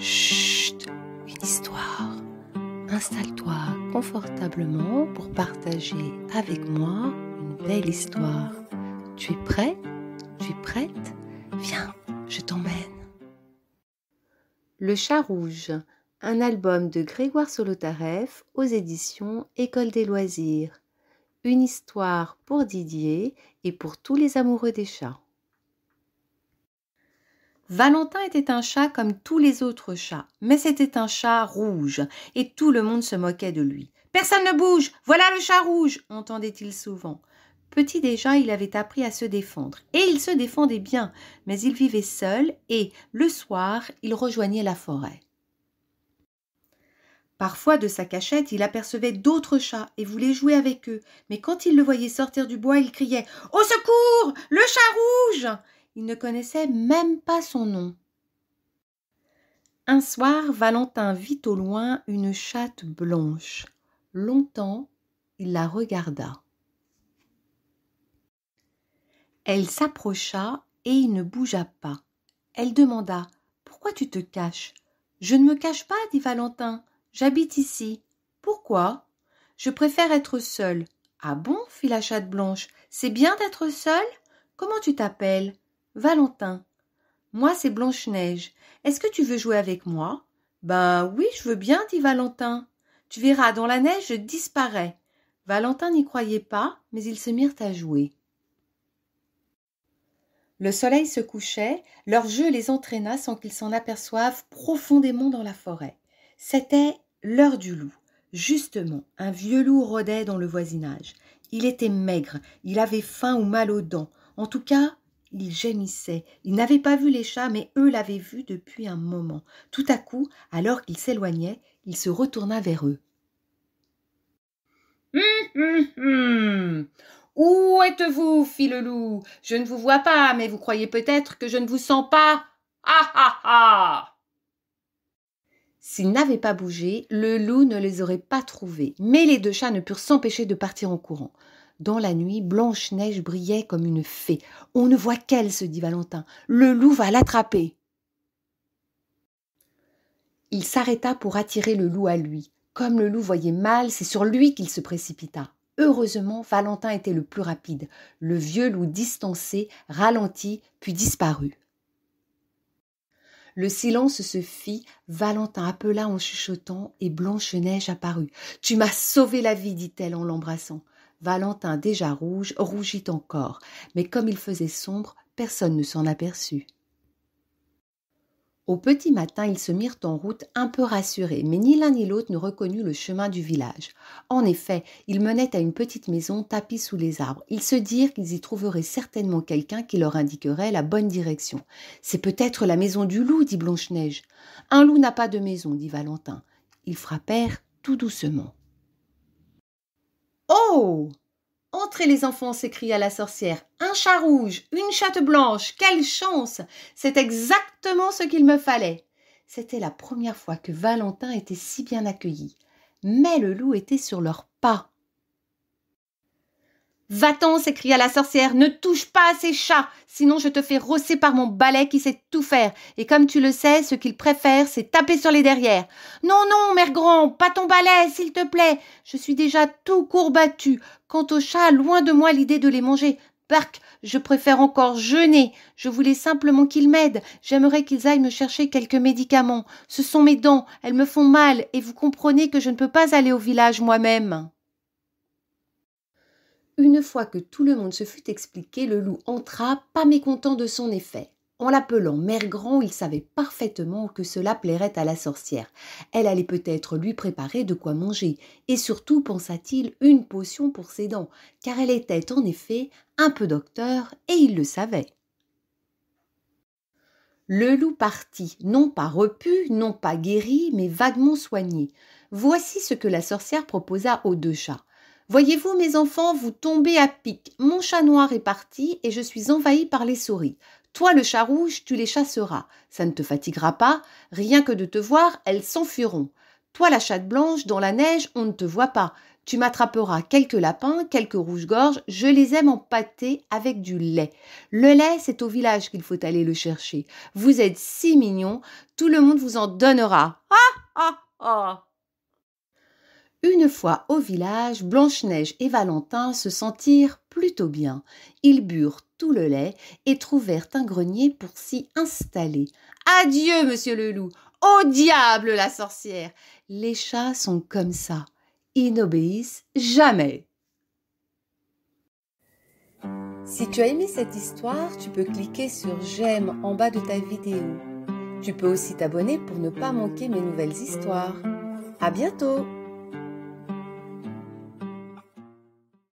Chut, une histoire. Installe-toi confortablement pour partager avec moi une belle histoire. Tu es prêt Tu es prête Viens, je t'emmène. Le chat rouge, un album de Grégoire Solotareff aux éditions École des loisirs. Une histoire pour Didier et pour tous les amoureux des chats. Valentin était un chat comme tous les autres chats, mais c'était un chat rouge, et tout le monde se moquait de lui. Personne ne bouge, voilà le chat rouge, entendait-il souvent. Petit déjà, il avait appris à se défendre, et il se défendait bien, mais il vivait seul, et, le soir, il rejoignait la forêt. Parfois, de sa cachette, il apercevait d'autres chats et voulait jouer avec eux, mais quand il le voyait sortir du bois, il criait Au secours Le chat rouge il ne connaissait même pas son nom. Un soir, Valentin vit au loin une chatte blanche. Longtemps, il la regarda. Elle s'approcha et il ne bougea pas. Elle demanda Pourquoi tu te caches Je ne me cache pas, dit Valentin. J'habite ici. Pourquoi Je préfère être seule. Ah bon fit la chatte blanche. C'est bien d'être seule Comment tu t'appelles Valentin. Moi, c'est Blanche-Neige. Est-ce que tu veux jouer avec moi Ben oui, je veux bien, dit Valentin. Tu verras, dans la neige, je disparais. Valentin n'y croyait pas, mais ils se mirent à jouer. Le soleil se couchait, leur jeu les entraîna sans qu'ils s'en aperçoivent profondément dans la forêt. C'était l'heure du loup. Justement, un vieux loup rôdait dans le voisinage. Il était maigre, il avait faim ou mal aux dents. En tout cas, il gémissait. Il n'avait pas vu les chats, mais eux l'avaient vu depuis un moment. Tout à coup, alors qu'il s'éloignait, il se retourna vers eux. Hum, hum, hum. Où êtes-vous, fit le loup Je ne vous vois pas, mais vous croyez peut-être que je ne vous sens pas. Ah ah ah S'ils n'avaient pas bougé, le loup ne les aurait pas trouvés, mais les deux chats ne purent s'empêcher de partir en courant. Dans la nuit, Blanche-Neige brillait comme une fée. On ne voit qu'elle, se dit Valentin. Le loup va l'attraper. Il s'arrêta pour attirer le loup à lui. Comme le loup voyait mal, c'est sur lui qu'il se précipita. Heureusement, Valentin était le plus rapide. Le vieux loup distancé ralentit, puis disparut. Le silence se fit, Valentin appela en chuchotant, et Blanche-Neige apparut. Tu m'as sauvé la vie, dit-elle en l'embrassant. Valentin, déjà rouge, rougit encore, mais comme il faisait sombre, personne ne s'en aperçut. Au petit matin, ils se mirent en route un peu rassurés, mais ni l'un ni l'autre ne reconnut le chemin du village. En effet, ils menaient à une petite maison tapie sous les arbres. Ils se dirent qu'ils y trouveraient certainement quelqu'un qui leur indiquerait la bonne direction. C'est peut-être la maison du loup, dit Blanche-Neige. Un loup n'a pas de maison, dit Valentin. Ils frappèrent tout doucement. Oh Entrez les enfants, s'écria la sorcière. Un chat rouge, une chatte blanche, quelle chance C'est exactement ce qu'il me fallait. C'était la première fois que Valentin était si bien accueilli. Mais le loup était sur leurs pas. Va-t'en, s'écria la sorcière, ne touche pas à ces chats, sinon je te fais rosser par mon balai qui sait tout faire, et comme tu le sais, ce qu'il préfère, c'est taper sur les derrières. Non, non, mère grand, pas ton balai, s'il te plaît, je suis déjà tout courbattu. Quant aux chats, loin de moi l'idée de les manger. Parc, je préfère encore jeûner. Je voulais simplement qu'ils m'aident. J'aimerais qu'ils aillent me chercher quelques médicaments. Ce sont mes dents, elles me font mal, et vous comprenez que je ne peux pas aller au village moi-même. Une fois que tout le monde se fut expliqué, le loup entra, pas mécontent de son effet. En l'appelant Mère Grand, il savait parfaitement que cela plairait à la sorcière. Elle allait peut-être lui préparer de quoi manger, et surtout, pensa-t-il, une potion pour ses dents, car elle était en effet un peu docteur, et il le savait. Le loup partit, non pas repu, non pas guéri, mais vaguement soigné. Voici ce que la sorcière proposa aux deux chats. Voyez-vous, mes enfants, vous tombez à pic. Mon chat noir est parti et je suis envahi par les souris. Toi, le chat rouge, tu les chasseras. Ça ne te fatiguera pas. Rien que de te voir, elles s'enfuiront. Toi, la chatte blanche, dans la neige, on ne te voit pas. Tu m'attraperas quelques lapins, quelques rouges-gorges. Je les aime en pâté avec du lait. Le lait, c'est au village qu'il faut aller le chercher. Vous êtes si mignons. Tout le monde vous en donnera. Ah, ah, ah. Une fois au village, Blanche-Neige et Valentin se sentirent plutôt bien. Ils burent tout le lait et trouvèrent un grenier pour s'y installer. Adieu, monsieur le loup. Au diable, la sorcière. Les chats sont comme ça. Ils n'obéissent jamais. Si tu as aimé cette histoire, tu peux cliquer sur j'aime en bas de ta vidéo. Tu peux aussi t'abonner pour ne pas manquer mes nouvelles histoires. À bientôt!